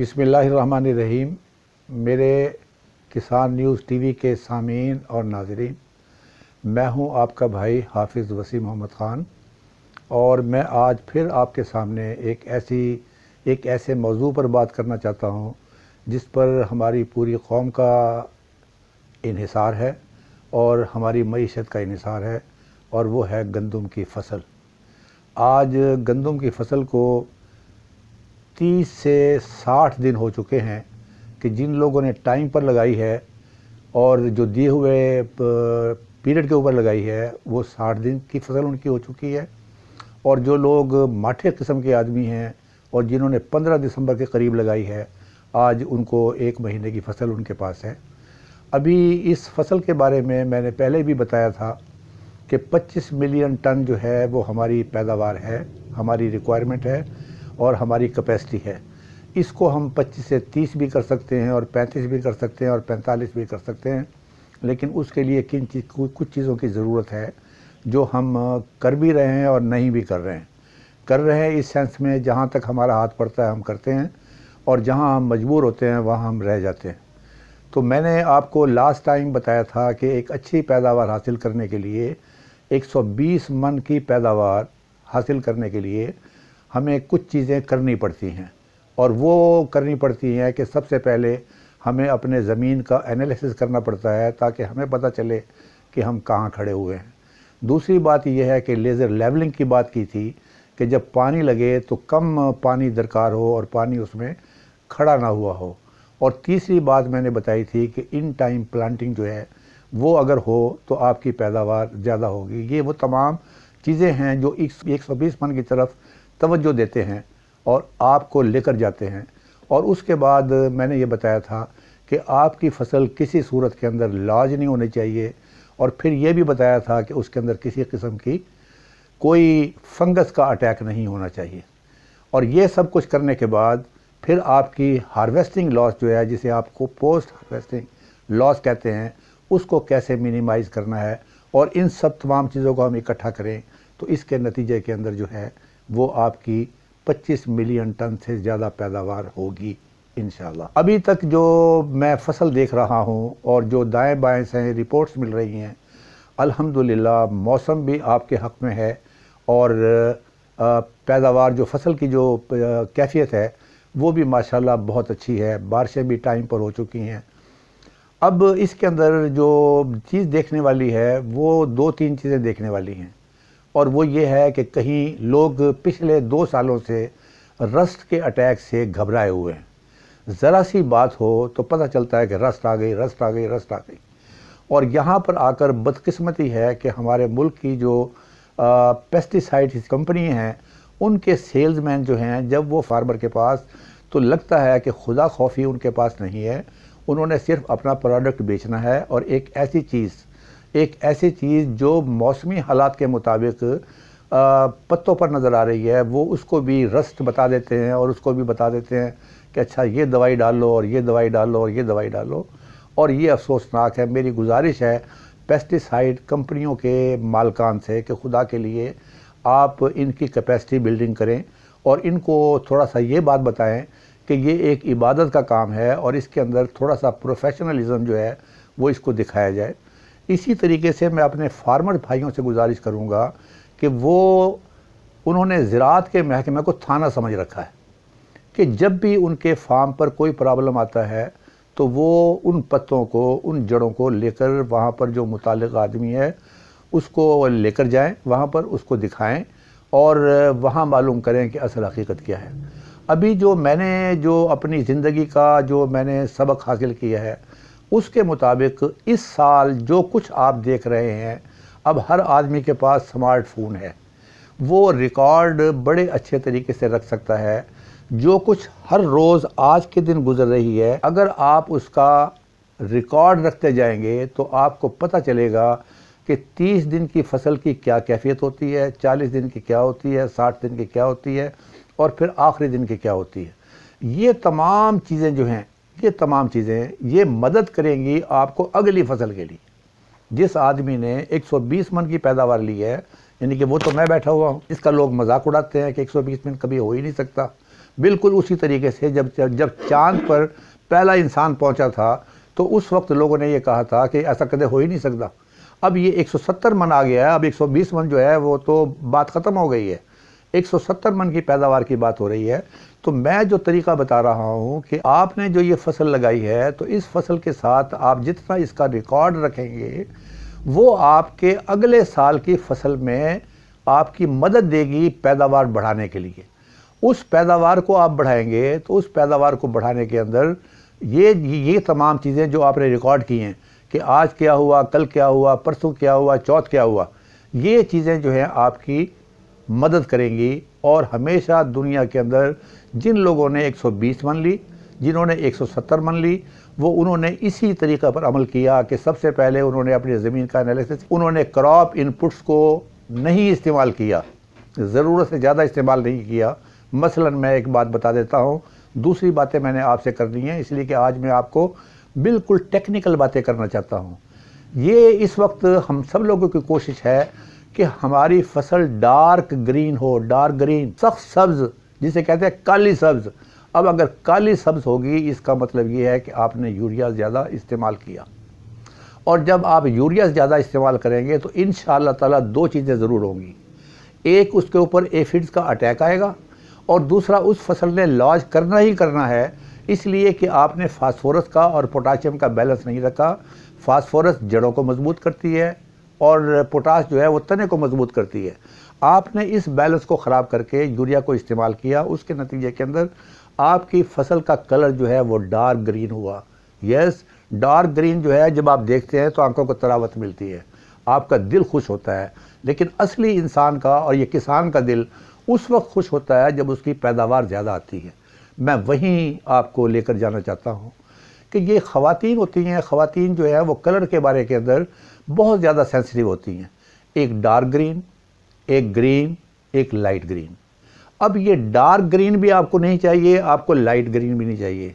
बिसमीम मेरे किसान न्यूज़ टीवी के सामीन और नाजरीन मैं हूं आपका भाई हाफिज़ वसीम मोहम्मद ख़ान और मैं आज फिर आपके सामने एक ऐसी एक ऐसे मौजू पर बात करना चाहता हूं जिस पर हमारी पूरी कौम का इहिसार है और हमारी मीशत का इहिसार है और वो है गंदम की फसल आज गंदम की फसल को तीस से साठ दिन हो चुके हैं कि जिन लोगों ने टाइम पर लगाई है और जो दिए हुए पीरियड के ऊपर लगाई है वो साठ दिन की फसल उनकी हो चुकी है और जो लोग माठे किस्म के आदमी हैं और जिन्होंने पंद्रह दिसंबर के करीब लगाई है आज उनको एक महीने की फसल उनके पास है अभी इस फसल के बारे में मैंने पहले भी बताया था कि 25 मिलियन टन जो है वो हमारी पैदावार है हमारी रिक्वायरमेंट है और हमारी कैपेसिटी है इसको हम 25 से 30 भी कर सकते हैं और 35 भी कर सकते हैं और 45 भी कर सकते हैं लेकिन उसके लिए किन चीज़ कुछ चीज़ों की ज़रूरत है जो हम कर भी रहे हैं और नहीं भी कर रहे हैं कर रहे हैं इस सेंस में जहाँ तक हमारा हाथ पड़ता है हम करते हैं और जहाँ हम मजबूर होते हैं वहाँ हम रह जाते हैं तो मैंने आपको लास्ट टाइम बताया था कि एक अच्छी पैदावार हासिल करने के लिए 120 मन की पैदावार हासिल करने के लिए हमें कुछ चीज़ें करनी पड़ती हैं और वो करनी पड़ती हैं कि सबसे पहले हमें अपने ज़मीन का एनालिसिस करना पड़ता है ताकि हमें पता चले कि हम कहाँ खड़े हुए हैं दूसरी बात यह है कि लेज़र लेवलिंग की बात की थी कि जब पानी लगे तो कम पानी दरकार हो और पानी उसमें खड़ा ना हुआ हो और तीसरी बात मैंने बताई थी कि इन टाइम प्लांटिंग जो है वो अगर हो तो आपकी पैदावार ज़्यादा होगी ये वो तमाम चीज़ें हैं जो एक सौ बीस मन की तरफ तवज्जो देते हैं और आपको लेकर जाते हैं और उसके बाद मैंने ये बताया था कि आपकी फसल किसी सूरत के अंदर लाज नहीं होनी चाहिए और फिर ये भी बताया था कि उसके अंदर किसी किस्म की कोई फंगस का अटैक नहीं होना चाहिए और ये सब कुछ करने के बाद फिर आपकी हार्वेस्टिंग लॉस जो है जिसे आपको पोस्ट हार्वेस्टिंग लॉस कहते हैं उसको कैसे मिनिमाइज़ करना है और इन सब तमाम चीज़ों को हम इकट्ठा करें तो इसके नतीजे के अंदर जो है वो आपकी 25 मिलियन टन से ज़्यादा पैदावार होगी इन अभी तक जो मैं फसल देख रहा हूँ और जो दाएँ बाएँ से रिपोर्ट्स मिल रही हैं अल्हम्दुलिल्लाह मौसम भी आपके हक में है और पैदावार जो फसल की जो कैफियत है वो भी माशाल्लाह बहुत अच्छी है बारिशें भी टाइम पर हो चुकी हैं अब इसके अंदर जो चीज़ देखने वाली है वो दो तीन चीज़ें देखने वाली हैं और वो ये है कि कहीं लोग पिछले दो सालों से रस्ट के अटैक से घबराए हुए हैं ज़रा सी बात हो तो पता चलता है कि रस्ट आ गई रस्ट आ गई रस्ट आ गई और यहाँ पर आकर बदकिस्मती है कि हमारे मुल्क की जो पेस्टिसाइड कंपनी हैं उनके सेल्समैन जो हैं जब वो फार्मर के पास तो लगता है कि खुदा खौफी उनके पास नहीं है उन्होंने सिर्फ अपना प्रोडक्ट बेचना है और एक ऐसी चीज़ एक ऐसी चीज़ जो मौसमी हालात के मुताबिक पत्तों पर नज़र आ रही है वो उसको भी रस्ट बता देते हैं और उसको भी बता देते हैं कि अच्छा ये दवाई डाल लो और ये दवाई डाल लो और ये दवाई डाल लो और ये अफसोसनाक है मेरी गुजारिश है पेस्टिसाइड कंपनियों के मालकान से कि खुदा के लिए आप इनकी कैपेसिटी बिल्डिंग करें और इनको थोड़ा सा ये बात बताएं कि ये एक इबादत का काम है और इसके अंदर थोड़ा सा प्रोफेशनलिज्म जो है वो इसको दिखाया जाए इसी तरीके से मैं अपने फार्मर भाइयों से गुजारिश करूँगा कि वो उन्होंने ज़रात के महकमे को थाना समझ रखा है कि जब भी उनके फार्म पर कोई प्रॉब्लम आता है तो वो उन पत्तों को उन जड़ों को लेकर वहाँ पर जो मुतल आदमी है उसको लेकर जाएं वहाँ पर उसको दिखाएं और वहाँ मालूम करें कि असल हकीकत क्या है अभी जो मैंने जो अपनी ज़िंदगी का जो मैंने सबक हासिल किया है उसके मुताबिक इस साल जो कुछ आप देख रहे हैं अब हर आदमी के पास स्मार्टफोन है वो रिकॉर्ड बड़े अच्छे तरीके से रख सकता है जो कुछ हर रोज़ आज के दिन गुजर रही है अगर आप उसका रिकॉर्ड रखते जाएंगे तो आपको पता चलेगा कि 30 दिन की फसल की क्या कैफियत होती है 40 दिन की क्या होती है 60 दिन की क्या होती है और फिर आखिरी दिन की क्या होती है ये तमाम चीज़ें जो हैं ये तमाम चीज़ें ये मदद करेंगी आपको अगली फसल के लिए जिस आदमी ने 120 मन की पैदावार ली है यानी कि वो तो मैं बैठा हुआ हूँ इसका लोग मजाक उड़ाते हैं कि 120 मन कभी हो ही नहीं सकता बिल्कुल उसी तरीके से जब जब चांद पर पहला इंसान पहुँचा था तो उस वक्त लोगों ने यह कहा था कि ऐसा कदम हो ही नहीं सकता अब ये 170 मन आ गया है अब 120 मन जो है वो तो बात ख़त्म हो गई है 170 मन की पैदावार की बात हो रही है तो मैं जो तरीका बता रहा हूँ कि आपने जो ये फसल लगाई है तो इस फसल के साथ आप जितना इसका रिकॉर्ड रखेंगे वो आपके अगले साल की फसल में आपकी मदद देगी पैदावार बढ़ाने के लिए उस पैदावार को आप बढ़ाएंगे तो उस पैदावार को बढ़ाने के अंदर ये ये तमाम चीज़ें जो आपने रिकॉर्ड की हैं कि आज क्या हुआ कल क्या हुआ परसों क्या हुआ चौथ क्या हुआ ये चीज़ें जो हैं आपकी मदद करेंगी और हमेशा दुनिया के अंदर जिन लोगों ने 120 मन ली जिन्होंने 170 मन ली वो उन्होंने इसी तरीक़े पर अमल किया कि सबसे पहले उन्होंने अपनी ज़मीन का एनालिसिस उन्होंने क्रॉप इनपुट्स को नहीं इस्तेमाल किया ज़रूरत से ज़्यादा इस्तेमाल नहीं किया मसलन मैं एक बात बता देता हूँ दूसरी बातें मैंने आपसे करनी है इसलिए कि आज मैं आपको बिल्कुल टेक्निकल बातें करना चाहता हूँ ये इस वक्त हम सब लोगों की कोशिश है कि हमारी फसल डार्क ग्रीन हो डार्क ग्रीन सख्त सब्ज़ जिसे कहते हैं काली सब्ज़ अब अगर काली सब्ज़ होगी इसका मतलब ये है कि आपने यूरिया ज़्यादा इस्तेमाल किया और जब आप यूरिया ज़्यादा इस्तेमाल करेंगे तो इन ताला दो चीज़ें ज़रूर होंगी एक उसके ऊपर एफिड्स का अटैक आएगा और दूसरा उस फसल ने लॉज करना ही करना है इसलिए कि आपने फास्फोरस का और पोटाशियम का बैलेंस नहीं रखा फास्फोरस जड़ों को मजबूत करती है और पोटास जो है वो तने को मजबूत करती है आपने इस बैलेंस को ख़राब करके यूरिया को इस्तेमाल किया उसके नतीजे के अंदर आपकी फसल का कलर जो है वो डार्क ग्रीन हुआ यस डार्क ग्रीन जो है जब आप देखते हैं तो आंखों को तरावत मिलती है आपका दिल खुश होता है लेकिन असली इंसान का और ये किसान का दिल उस वक्त खुश होता है जब उसकी पैदावार ज़्यादा आती है मैं वहीं आपको लेकर जाना चाहता हूँ कि ये ख़वातीन होती हैं ख़वातीन जो है वो कलर के बारे के अंदर बहुत ज़्यादा सेंसिटिव होती हैं एक डार्क ग्रीन एक ग्रीन एक लाइट ग्रीन अब ये डार्क ग्रीन भी आपको नहीं चाहिए आपको लाइट ग्रीन भी नहीं चाहिए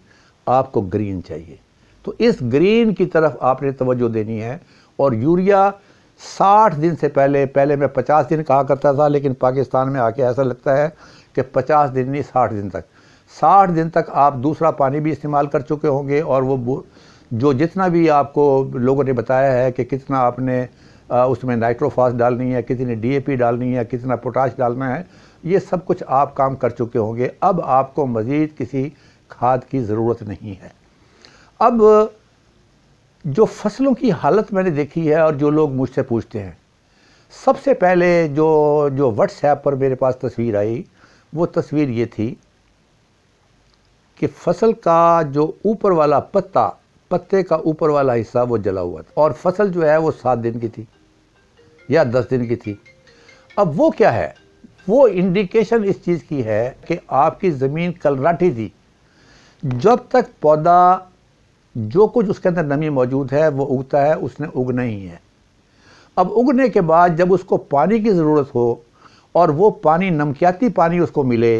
आपको ग्रीन चाहिए तो इस ग्रीन की तरफ आपने तवज्जो देनी है और यूरिया 60 दिन से पहले पहले मैं 50 दिन कहा करता था लेकिन पाकिस्तान में आके ऐसा लगता है कि 50 दिन नहीं 60 दिन तक साठ दिन तक आप दूसरा पानी भी इस्तेमाल कर चुके होंगे और वो जो जितना भी आपको लोगों ने बताया है कि कितना आपने उसमें नाइट्रोफास डालनी है कितनी डीएपी डालनी है कितना पोटाश डालना है ये सब कुछ आप काम कर चुके होंगे अब आपको मज़ीद किसी खाद की ज़रूरत नहीं है अब जो फसलों की हालत मैंने देखी है और जो लोग मुझसे पूछते हैं सबसे पहले जो जो व्हाट्सएप पर मेरे पास तस्वीर आई वो तस्वीर ये थी कि फसल का जो ऊपर वाला पत्ता पत्ते का ऊपर वाला हिस्सा वो जला हुआ था और फसल जो है वो सात दिन की थी या दस दिन की थी अब वो क्या है वो इंडिकेशन इस चीज़ की है कि आपकी ज़मीन कलराठी थी जब तक पौधा जो कुछ उसके अंदर नमी मौजूद है वो उगता है उसने उगना ही है अब उगने के बाद जब उसको पानी की ज़रूरत हो और वो पानी नमकियाती पानी उसको मिले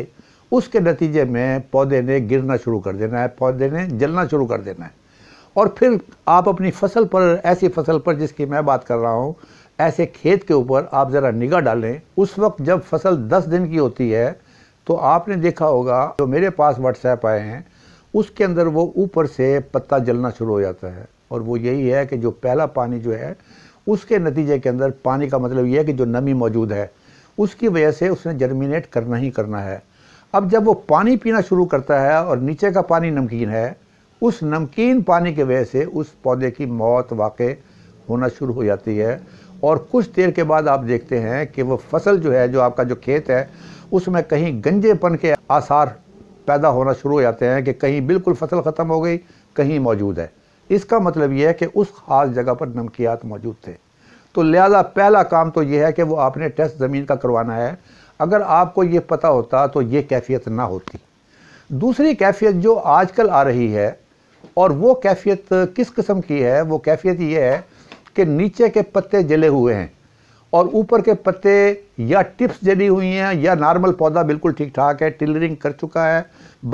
उसके नतीजे में पौधे ने गिरना शुरू कर देना है पौधे ने जलना शुरू कर देना है और फिर आप अपनी फसल पर ऐसी फसल पर जिसकी मैं बात कर रहा हूँ ऐसे खेत के ऊपर आप ज़रा निगाह डालें उस वक्त जब फसल दस दिन की होती है तो आपने देखा होगा जो मेरे पास व्हाट्सएप आए हैं उसके अंदर वो ऊपर से पत्ता जलना शुरू हो जाता है और वो यही है कि जो पहला पानी जो है उसके नतीजे के अंदर पानी का मतलब ये है कि जो नमी मौजूद है उसकी वजह से उसने जर्मिनेट करना ही करना है अब जब वो पानी पीना शुरू करता है और नीचे का पानी नमकीन है उस नमकीन पानी की वजह से उस पौधे की मौत वाक़ होना शुरू हो जाती है और कुछ देर के बाद आप देखते हैं कि वो फसल जो है जो आपका जो खेत है उसमें कहीं गंजेपन के आसार पैदा होना शुरू हो जाते हैं कि कहीं बिल्कुल फसल ख़त्म हो गई कहीं मौजूद है इसका मतलब यह है कि उस ख़ास जगह पर नमकियात मौजूद थे तो लिहाजा पहला काम तो यह है कि वो आपने टेस्ट ज़मीन का करवाना है अगर आपको ये पता होता तो ये कैफियत ना होती दूसरी कैफियत जो आजकल आ रही है और वो कैफियत किस किस्म की है वो कैफियत ये है कि नीचे के पत्ते जले हुए हैं और ऊपर के पत्ते या टिप्स जली हुई हैं या नॉर्मल पौधा बिल्कुल ठीक ठाक है टिलरिंग कर चुका है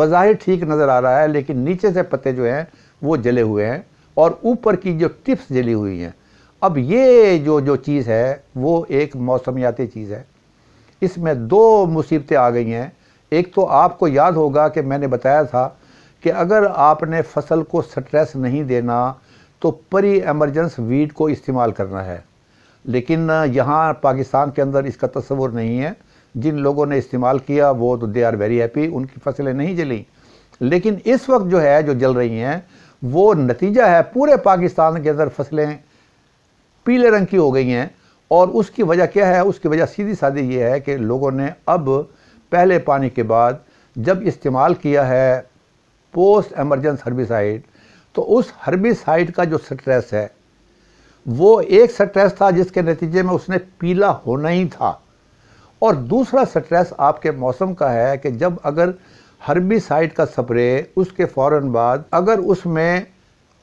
बाहर ठीक नज़र आ रहा है लेकिन नीचे से पत्ते जो हैं वो जले हुए हैं और ऊपर की जो टिप्स जली हुई हैं अब ये जो जो चीज़ है वो एक मौसमियाती चीज़ है इसमें दो मुसीबतें आ गई हैं एक तो आपको याद होगा कि मैंने बताया था कि अगर आपने फसल को स्ट्रेस नहीं देना तो परी एमरजेंस वीड को इस्तेमाल करना है लेकिन यहाँ पाकिस्तान के अंदर इसका तस्वर नहीं है जिन लोगों ने इस्तेमाल किया वो तो दे आर वेरी हैप्पी उनकी फसलें नहीं जली लेकिन इस वक्त जो है जो जल रही हैं वो नतीजा है पूरे पाकिस्तान के अंदर फसलें पीले रंग की हो गई हैं और उसकी वजह क्या है उसकी वजह सीधी सादी ये है कि लोगों ने अब पहले पानी के बाद जब इस्तेमाल किया है पोस्ट एमरजेंस हर्बिसाइड तो उस हर्बिसाइड का जो स्ट्रेस है वो एक स्ट्रेस था जिसके नतीजे में उसने पीला होना ही था और दूसरा स्ट्रेस आपके मौसम का है कि जब अगर हर्बिसाइड का स्प्रे उसके फ़ौर बाद अगर उसमें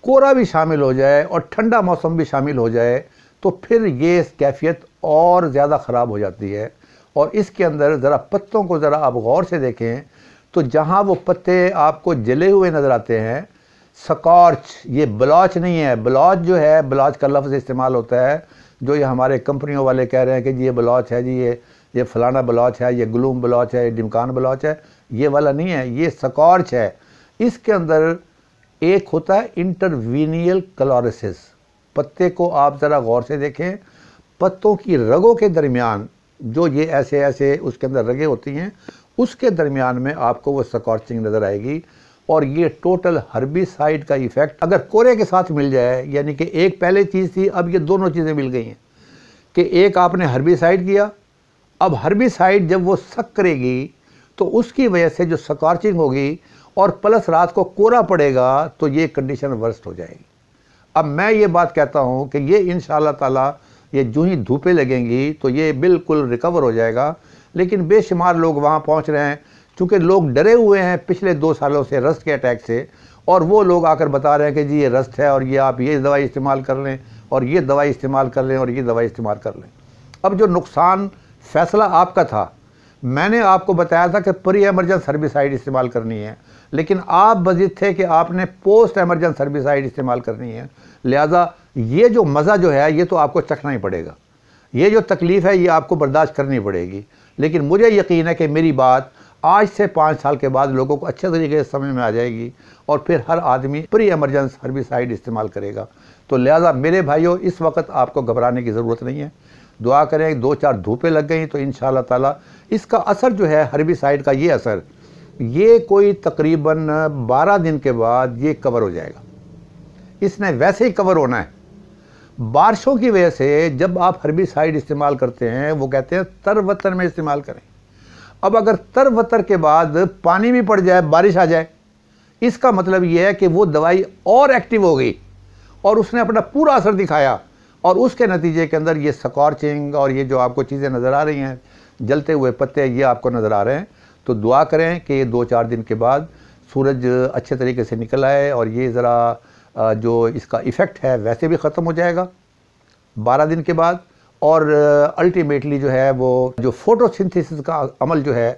कोरा भी शामिल हो जाए और ठंडा मौसम भी शामिल हो जाए तो फिर ये कैफियत और ज़्यादा ख़राब हो जाती है और इसके अंदर ज़रा पत्तों को ज़रा आप गौर से देखें तो जहाँ वो पत्ते आपको जले हुए नज़र आते हैं स्कॉर्च ये ब्लॉच नहीं है ब्लॉच जो है ब्लॉच का लफ्ज़ इस्तेमाल होता है जो ये हमारे कंपनियों वाले कह रहे हैं कि जी ये ब्लॉच है जी ये ये फ़लाना ब्लॉच है ये ग्लूम ब्लॉच है ये डिमकान ब्लॉच है ये वाला नहीं है ये स्कॉर्च है इसके अंदर एक होता है इंटरवीनियल कलोरसिस पत्ते को आप ज़रा गौर से देखें पत्तों की रगों के दरमियान जो ये ऐसे ऐसे उसके अंदर रगें होती हैं उसके दरमियान में आपको वो स्कॉर्चिंग नज़र आएगी और ये टोटल हर्बिसाइड का इफ़ेक्ट अगर कोरे के साथ मिल जाए यानी कि एक पहले चीज़ थी अब ये दोनों चीज़ें मिल गई हैं कि एक आपने हर्बिसाइड किया अब हर्बिसाइड जब वो सक करेगी तो उसकी वजह से जो स्कॉर्चिंग होगी और प्लस रात को कोरा पड़ेगा तो ये कंडीशन वर्स्ट हो जाएगी अब मैं ये बात कहता हूँ कि ये इन ताला ये जू ही धूपे लगेंगी तो ये बिल्कुल रिकवर हो जाएगा लेकिन बेशुमार लोग वहाँ पहुँच रहे हैं चूँकि लोग डरे हुए हैं पिछले दो सालों से रस्त के अटैक से और वो लोग आकर बता रहे हैं कि जी ये रस्त है और ये आप ये दवाई इस्तेमाल कर लें और ये दवाई इस्तेमाल कर लें और ये दवाई इस्तेमाल कर लें अब जो नुकसान फैसला आपका था मैंने आपको बताया था कि प्री एमरजेंस हर्बिसाइड इस्तेमाल करनी है लेकिन आप बजित थे कि आपने पोस्ट एमरजेंट सर्विसाइड इस्तेमाल करनी है लिहाजा ये जो मज़ा जो है ये तो आपको चखना ही पड़ेगा ये जो तकलीफ़ है ये आपको बर्दाश्त करनी पड़ेगी लेकिन मुझे यकीन है कि मेरी बात आज से पाँच साल के बाद लोगों को अच्छे तरीके से समझ में आ जाएगी और फिर हर आदमी प्री एमरजेंस हर्बिसाइड इस्तेमाल करेगा तो लिहाजा मेरे भाइयों इस वक्त आपको घबराने की ज़रूरत नहीं है दुआ करें दो चार धूपें लग गई तो इन ताला इसका असर जो है हर्बिसाइड का ये असर ये कोई तकरीबन 12 दिन के बाद ये कवर हो जाएगा इसने वैसे ही कवर होना है बारिशों की वजह से जब आप हर्बिसाइड इस्तेमाल करते हैं वो कहते हैं तर वतर में इस्तेमाल करें अब अगर तर वतर के बाद पानी भी पड़ जाए बारिश आ जाए इसका मतलब ये है कि वो दवाई और एक्टिव हो गई और उसने अपना पूरा असर दिखाया और उसके नतीजे के अंदर ये स्कॉर्चिंग और ये जो आपको चीज़ें नज़र आ रही हैं जलते हुए पत्ते ये आपको नज़र आ रहे हैं तो दुआ करें कि दो चार दिन के बाद सूरज अच्छे तरीके से निकल आए और ये ज़रा जो इसका इफ़ेक्ट है वैसे भी ख़त्म हो जाएगा बारह दिन के बाद और अल्टीमेटली जो है वो जो फोटोसिंथेसिस का अमल जो है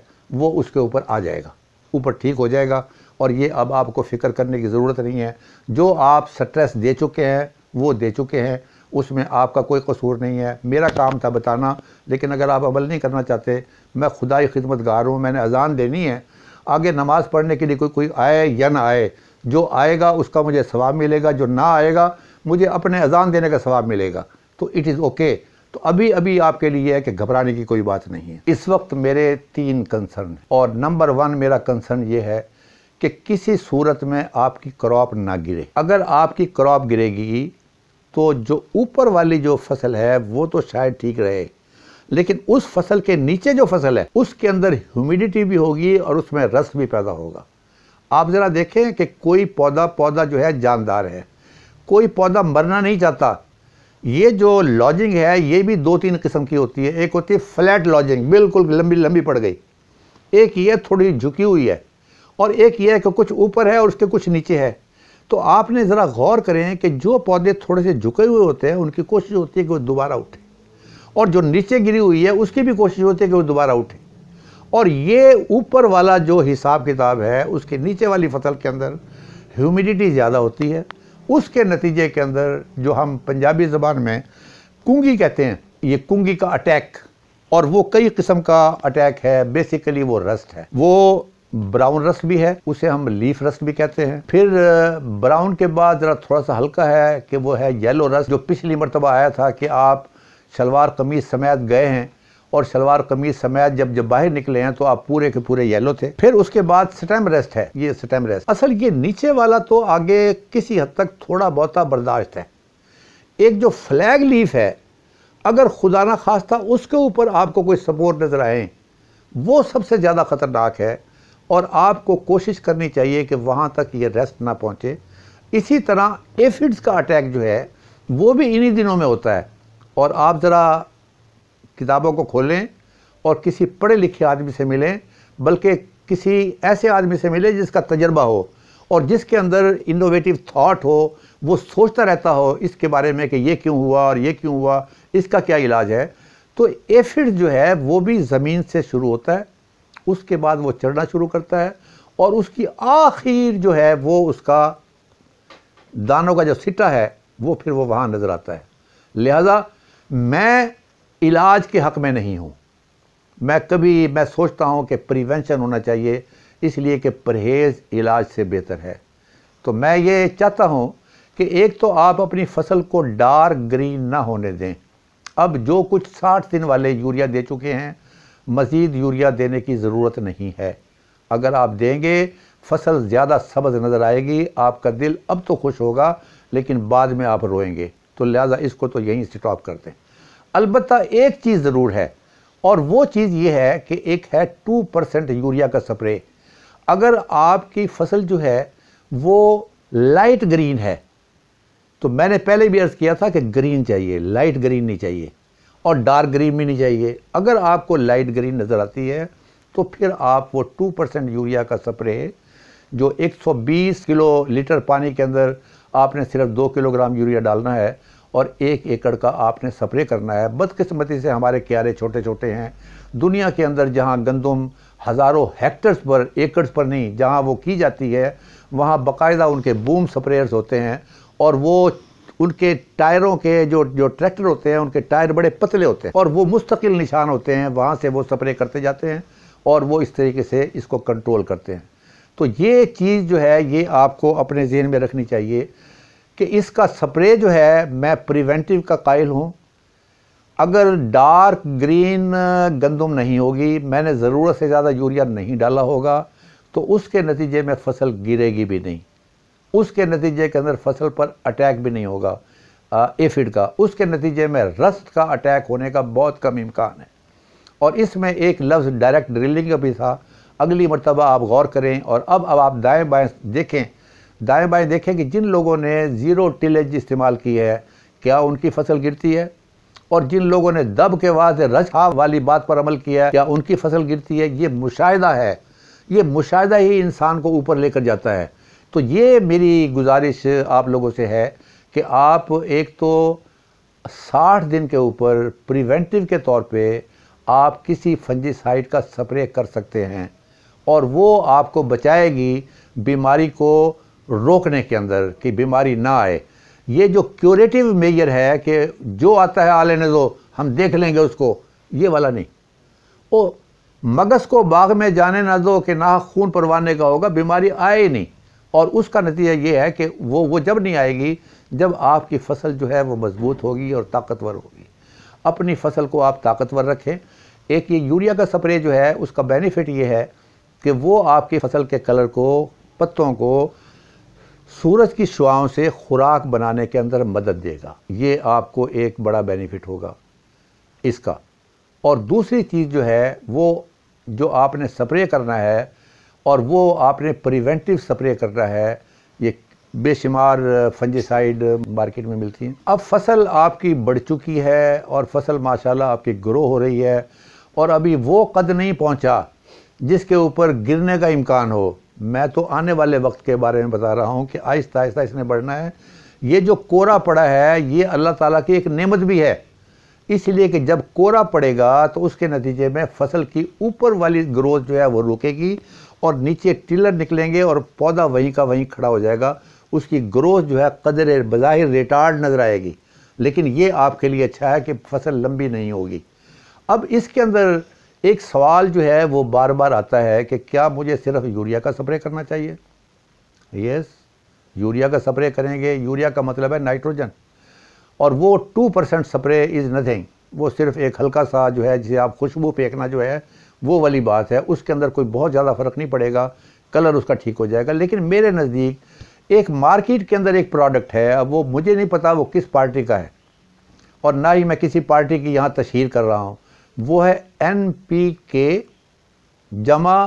वो उसके ऊपर आ जाएगा ऊपर ठीक हो जाएगा और ये अब आपको फ़िक्र करने की ज़रूरत नहीं है जो आप स्ट्रेस दे चुके हैं वो दे चुके हैं उसमें आपका कोई कसूर नहीं है मेरा काम था बताना लेकिन अगर आप अमल नहीं करना चाहते मैं खुदाई गार हूँ मैंने अजान देनी है आगे नमाज़ पढ़ने के लिए कोई कोई आए या ना आए जो आएगा उसका मुझे सवाब मिलेगा जो ना आएगा मुझे अपने अजान देने का सवाब मिलेगा तो इट इज़ ओके तो अभी अभी आपके लिए है कि घबराने की कोई बात नहीं है इस वक्त मेरे तीन कंसर्न और नंबर वन मेरा कंसर्न ये है कि किसी सूरत में आपकी क्रॉप ना गिरे अगर आपकी क्रॉप गिरेगी तो जो ऊपर वाली जो फसल है वो तो शायद ठीक रहे लेकिन उस फसल के नीचे जो फसल है उसके अंदर ह्यूमिडिटी भी होगी और उसमें रस भी पैदा होगा आप ज़रा देखें कि कोई पौधा पौधा जो है जानदार है कोई पौधा मरना नहीं चाहता ये जो लॉजिंग है ये भी दो तीन किस्म की होती है एक होती है फ्लैट लॉजिंग बिल्कुल लंबी लंबी पड़ गई एक ये थोड़ी झुकी हुई है और एक ये है कि कुछ ऊपर है और उसके कुछ नीचे है तो आपने ज़रा गौर करें कि जो पौधे थोड़े से झुके हुए होते हैं उनकी कोशिश होती है कि वो दोबारा उठे और जो नीचे गिरी हुई है उसकी भी कोशिश होती है कि वो दोबारा उठे और ये ऊपर वाला जो हिसाब किताब है उसके नीचे वाली फसल के अंदर ह्यूमिडिटी ज़्यादा होती है उसके नतीजे के अंदर जो हम पंजाबी ज़बान में कुंगी कहते हैं ये कुंगी का अटैक और वो कई किस्म का अटैक है बेसिकली वो रस्ट है वो ब्राउन रस्ट भी है उसे हम लीफ रस्ट भी कहते हैं फिर ब्राउन के बाद ज़रा थोड़ा सा हल्का है कि वो है येलो रस्ट जो पिछली मरतबा आया था कि आप शलवार कमीज समेत गए हैं और शलवार कमीज समेत जब जब बाहर निकले हैं तो आप पूरे के पूरे येलो थे फिर उसके बाद स्टेम रेस्ट है ये स्टेम रेस्ट असल ये नीचे वाला तो आगे किसी हद तक थोड़ा बहुत बर्दाश्त है एक जो फ्लैग लीफ है अगर खुदा ना खास्ता उसके ऊपर आपको कोई सपोर्ट नज़र आए वो सबसे ज़्यादा ख़तरनाक है और आपको कोशिश करनी चाहिए कि वहाँ तक ये रेस्ट ना पहुँचे इसी तरह एफिड्स का अटैक जो है वो भी इन्हीं दिनों में होता है और आप ज़रा किताबों को खोलें और किसी पढ़े लिखे आदमी से मिलें बल्कि किसी ऐसे आदमी से मिलें जिसका तजर्बा हो और जिसके अंदर इनोवेटिव थाट हो वो सोचता रहता हो इसके बारे में कि ये क्यों हुआ और ये क्यों हुआ इसका क्या इलाज है तो एफिड जो है वो भी ज़मीन से शुरू होता है उसके बाद वो चढ़ना शुरू करता है और उसकी आखिर जो है वो उसका दानों का जो सिटा है वो फिर वो वहाँ नज़र आता है लिहाजा मैं इलाज के हक़ में नहीं हूँ मैं कभी मैं सोचता हूँ कि प्रिवेंशन होना चाहिए इसलिए कि परहेज़ इलाज से बेहतर है तो मैं ये चाहता हूँ कि एक तो आप अपनी फसल को डार्क ग्रीन ना होने दें अब जो कुछ साठ दिन वाले यूरिया दे चुके हैं मज़ीद यूरिया देने की ज़रूरत नहीं है अगर आप देंगे फसल ज़्यादा सबज नज़र आएगी आपका दिल अब तो खुश होगा लेकिन बाद में आप रोएंगे तो लिहाजा इसको तो यहीं स्टॉप कर दें अलबत् एक चीज़ ज़रूर है और वो चीज़ ये है कि एक है टू परसेंट यूरिया का स्प्रे अगर आपकी फसल जो है वो लाइट ग्रीन है तो मैंने पहले भी अर्ज़ किया था कि ग्रीन चाहिए लाइट ग्रीन नहीं चाहिए और डार्क ग्रीन भी नहीं चाहिए अगर आपको लाइट ग्रीन नज़र आती है तो फिर आप वो टू परसेंट यूरिया का स्प्रे जो 120 किलो लीटर पानी के अंदर आपने सिर्फ दो किलोग्राम यूरिया डालना है और एक एकड़ का आपने स्प्रे करना है बदकिस्मती से हमारे क्यारे छोटे छोटे हैं दुनिया के अंदर जहाँ गंदम हज़ारों हेक्टर्स पर एकड़स पर नहीं जहाँ वो की जाती है वहाँ बाकायदा उनके बूम स्प्रेयर्स होते हैं और वो उनके टायरों के जो जो ट्रैक्टर होते हैं उनके टायर बड़े पतले होते हैं और वो मुस्तकिल निशान होते हैं वहाँ से वो स्प्रे करते जाते हैं और वो इस तरीके से इसको कंट्रोल करते हैं तो ये चीज़ जो है ये आपको अपने जहन में रखनी चाहिए कि इसका स्प्रे जो है मैं प्रिवेंटिव का कायल हूँ अगर डार्क ग्रीन गंदम नहीं होगी मैंने ज़रूरत से ज़्यादा यूरिया नहीं डाला होगा तो उसके नतीजे में फसल गिरेगी भी नहीं उसके नतीजे के अंदर फसल पर अटैक भी नहीं होगा एफिड का उसके नतीजे में रस्त का अटैक होने का बहुत कम इम्कान है और इसमें एक लफ्ज़ डायरेक्ट ड्रिलिंग का भी था अगली मरतबा आप गौर करें और अब अब आप दाएं बाएं देखें दाएं बाएं देखें कि जिन लोगों ने ज़ीरो टिलेज इस्तेमाल की है क्या उनकी फसल गिरती है और जिन लोगों ने दब के वाज रछा वाली बात पर अमल किया है क्या उनकी फसल गिरती है ये मुशाह है ये मुशाह ही इंसान को ऊपर लेकर जाता है तो ये मेरी गुजारिश आप लोगों से है कि आप एक तो साठ दिन के ऊपर प्रिवेंटिव के तौर पे आप किसी फंजीसाइड का स्प्रे कर सकते हैं और वो आपको बचाएगी बीमारी को रोकने के अंदर कि बीमारी ना आए ये जो क्यूरेटिव मेजर है कि जो आता है आले दो हम देख लेंगे उसको ये वाला नहीं ओ मगस को बाग में जाने ना दो कि ना खून परवाने का होगा बीमारी आए ही नहीं और उसका नतीजा ये है कि वो वो जब नहीं आएगी जब आपकी फसल जो है वो मज़बूत होगी और ताकतवर होगी अपनी फसल को आप ताकतवर रखें एक ये यूरिया का स्प्रे जो है उसका बेनिफिट ये है कि वो आपकी फसल के कलर को पत्तों को सूरज की शुआओं से खुराक बनाने के अंदर मदद देगा ये आपको एक बड़ा बेनिफिट होगा इसका और दूसरी चीज़ जो है वो जो आपने स्प्रे करना है और वो आपने प्रिवेंटिव स्प्रे करना है ये बेशुमार फंजिसाइड मार्केट में मिलती हैं अब फसल आपकी बढ़ चुकी है और फसल माशाल्लाह आपकी ग्रो हो रही है और अभी वो कद नहीं पहुंचा जिसके ऊपर गिरने का इम्कान हो मैं तो आने वाले वक्त के बारे में बता रहा हूँ कि आहिस्ता आहिस्ता इसने बढ़ना है ये जो कोरा पड़ा है ये अल्लाह ताला की एक नेमत भी है इसलिए कि जब कोरा पड़ेगा तो उसके नतीजे में फसल की ऊपर वाली ग्रोथ जो है वो रुकेगी और नीचे टिलर निकलेंगे और पौधा वहीं का वहीं खड़ा हो जाएगा उसकी ग्रोथ जो है कदर बज़ाहिर रिटार्ड नज़र आएगी लेकिन ये आपके लिए अच्छा है कि फसल लंबी नहीं होगी अब इसके अंदर एक सवाल जो है वो बार बार आता है कि क्या मुझे सिर्फ यूरिया का स्प्रे करना चाहिए यस यूरिया का स्प्रे करेंगे यूरिया का मतलब है नाइट्रोजन और वो two percent spray is nothing वो सिर्फ एक हल्का सा जो है जिसे आप खुशबू फेंकना जो है वो वाली बात है उसके अंदर कोई बहुत ज़्यादा फ़र्क नहीं पड़ेगा कलर उसका ठीक हो जाएगा लेकिन मेरे नज़दीक एक मार्केट के अंदर एक प्रोडक्ट है अब वो मुझे नहीं पता वो किस पार्टी का है और ना ही मैं किसी पार्टी की यहाँ तशहर कर रहा हूँ वो है एन पी के जमा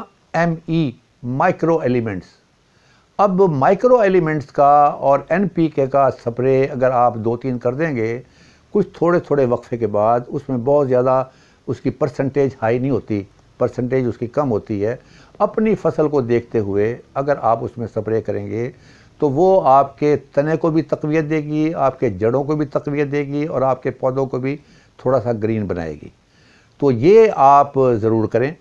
एम ई माइक्रो एलिमेंट्स अब माइक्रो एलिमेंट्स का और एन पी के का स्प्रे अगर आप दो तीन कर देंगे कुछ थोड़े थोड़े वक्फे के बाद उसमें बहुत ज़्यादा उसकी परसेंटेज हाई नहीं होती परसेंटेज उसकी कम होती है अपनी फसल को देखते हुए अगर आप उसमें स्प्रे करेंगे तो वो आपके तने को भी तकवीत देगी आपके जड़ों को भी तकवीत देगी और आपके पौधों को भी थोड़ा सा ग्रीन बनाएगी तो ये आप ज़रूर करें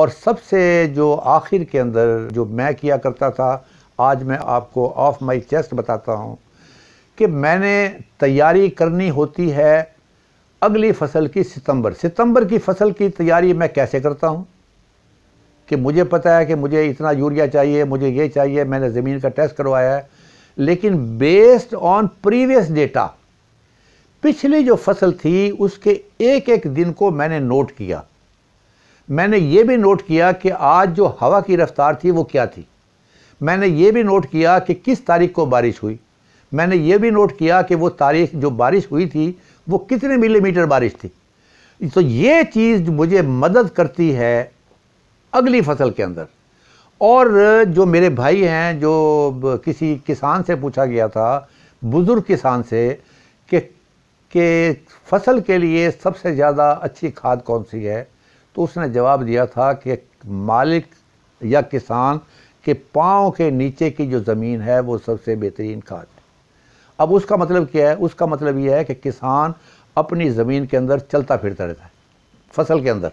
और सबसे जो आखिर के अंदर जो मैं किया करता था आज मैं आपको ऑफ माई चेस्ट बताता हूँ कि मैंने तैयारी करनी होती है अगली फसल की सितंबर सितंबर की फसल की तैयारी मैं कैसे करता हूँ कि मुझे पता है कि मुझे इतना यूरिया चाहिए मुझे ये चाहिए मैंने ज़मीन का टेस्ट करवाया है लेकिन बेस्ड ऑन प्रीवियस डेटा पिछली जो फसल थी उसके एक एक दिन को मैंने नोट किया मैंने ये भी नोट किया कि आज जो हवा की रफ़्तार थी वो क्या थी मैंने ये भी नोट किया कि किस तारीख को बारिश हुई मैंने ये भी नोट किया कि वो तारीख जो बारिश हुई थी वो कितने मिलीमीटर बारिश थी तो ये चीज़ मुझे मदद करती है अगली फसल के अंदर और जो मेरे भाई हैं जो किसी किसान से पूछा गया था बुज़ुर्ग किसान से कि के फसल के लिए सबसे ज़्यादा अच्छी खाद कौन सी है तो उसने जवाब दिया था कि मालिक या किसान के पाँव के नीचे की जो ज़मीन है वो सबसे बेहतरीन खाद है अब उसका मतलब क्या है उसका मतलब यह है कि किसान अपनी ज़मीन के अंदर चलता फिरता रहता है फसल के अंदर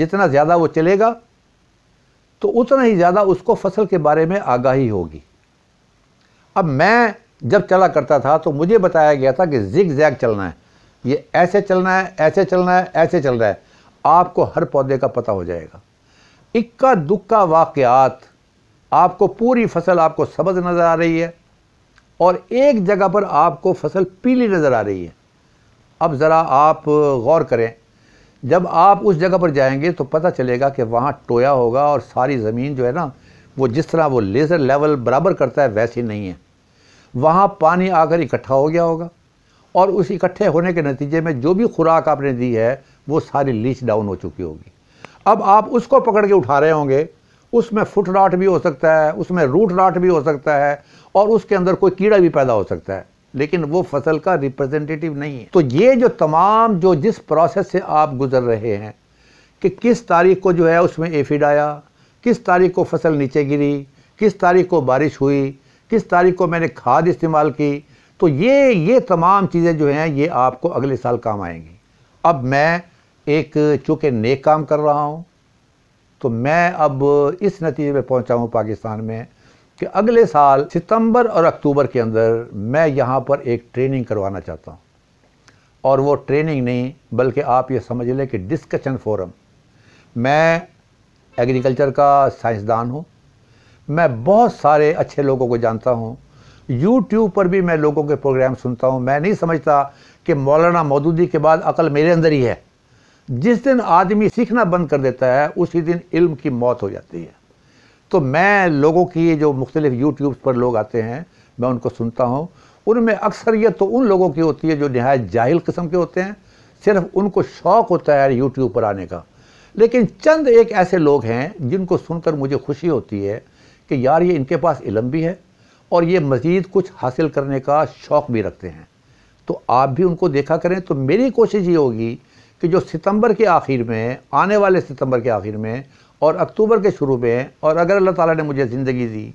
जितना ज़्यादा वो चलेगा तो उतना ही ज़्यादा उसको फसल के बारे में आगाही होगी अब मैं जब चला करता था तो मुझे बताया गया था कि जिग जैग चलना है ये ऐसे चलना है ऐसे चलना है ऐसे चल रहा है आपको हर पौधे का पता हो जाएगा इक्का दुक्का वाक़ात आपको पूरी फसल आपको समझ नज़र आ रही है और एक जगह पर आपको फसल पीली नज़र आ रही है अब ज़रा आप गौर करें जब आप उस जगह पर जाएंगे तो पता चलेगा कि वहाँ टोया होगा और सारी ज़मीन जो है ना वो जिस तरह वो लेज़र लेवल बराबर करता है वैसी नहीं है वहाँ पानी आकर इकट्ठा हो गया होगा और उस इकट्ठे होने के नतीजे में जो भी खुराक आपने दी है वो सारी लीच डाउन हो चुकी होगी अब आप उसको पकड़ के उठा रहे होंगे उसमें फुट राट भी हो सकता है उसमें रूट राट भी हो सकता है और उसके अंदर कोई कीड़ा भी पैदा हो सकता है लेकिन वो फसल का रिप्रेजेंटेटिव नहीं है तो ये जो तमाम जो जिस प्रोसेस से आप गुजर रहे हैं कि किस तारीख को जो है उसमें एफिड आया किस तारीख को फसल नीचे गिरी किस तारीख को बारिश हुई किस तारीख को मैंने खाद इस्तेमाल की तो ये ये तमाम चीज़ें जो हैं ये आपको अगले साल काम आएंगी अब मैं एक चूँकि नेक काम कर रहा हूँ तो मैं अब इस नतीजे पर पहुँचा हूँ पाकिस्तान में कि अगले साल सितंबर और अक्टूबर के अंदर मैं यहाँ पर एक ट्रेनिंग करवाना चाहता हूँ और वो ट्रेनिंग नहीं बल्कि आप ये समझ लें कि डिस्कशन फोरम मैं एग्रीकल्चर का साइंसदान हूँ मैं बहुत सारे अच्छे लोगों को जानता हूँ यूट्यूब पर भी मैं लोगों के प्रोग्राम सुनता हूँ मैं नहीं समझता कि मौलाना मौदूदी के बाद अकल मेरे अंदर ही है जिस दिन आदमी सीखना बंद कर देता है उसी दिन इल्म की मौत हो जाती है तो मैं लोगों की जो मुख्तलिफ यूट्यूब पर लोग आते हैं मैं उनको सुनता हूँ उनमें अक्सरियत तो उन लोगों की होती है जो नहायत जाहिल किस्म के होते हैं सिर्फ उनको शौक़ होता है यूट्यूब पर आने का लेकिन चंद एक ऐसे लोग हैं जिनको सुनकर मुझे खुशी होती है कि यार ये इनके पास इलम भी है और ये मज़ीद कुछ हासिल करने का शौक़ भी रखते हैं तो आप भी उनको देखा करें तो मेरी कोशिश ये होगी कि जो सितंबर के आखिर में आने वाले सितंबर के आखिर में और अक्टूबर के शुरू में और अगर अल्लाह ताला ने मुझे ज़िंदगी दी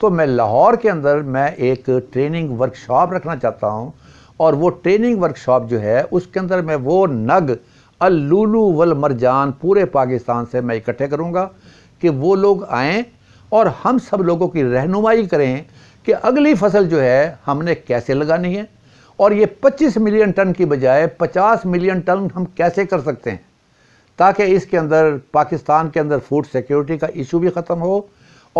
तो मैं लाहौर के अंदर मैं एक ट्रेनिंग वर्कशॉप रखना चाहता हूँ और वो ट्रेनिंग वर्कशॉप जो है उसके अंदर मैं वो नग अलूलू वल मरजान पूरे पाकिस्तान से मैं इकट्ठे करूँगा कि वो लोग आएँ और हम सब लोगों की रहनुमाई करें कि अगली फसल जो है हमने कैसे लगानी है और ये 25 मिलियन टन की बजाय 50 मिलियन टन हम कैसे कर सकते हैं ताकि इसके अंदर पाकिस्तान के अंदर फूड सिक्योरिटी का इशू भी ख़त्म हो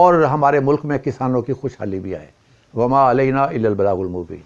और हमारे मुल्क में किसानों की खुशहाली भी आए वमा अलैना इलबलागुलमूबी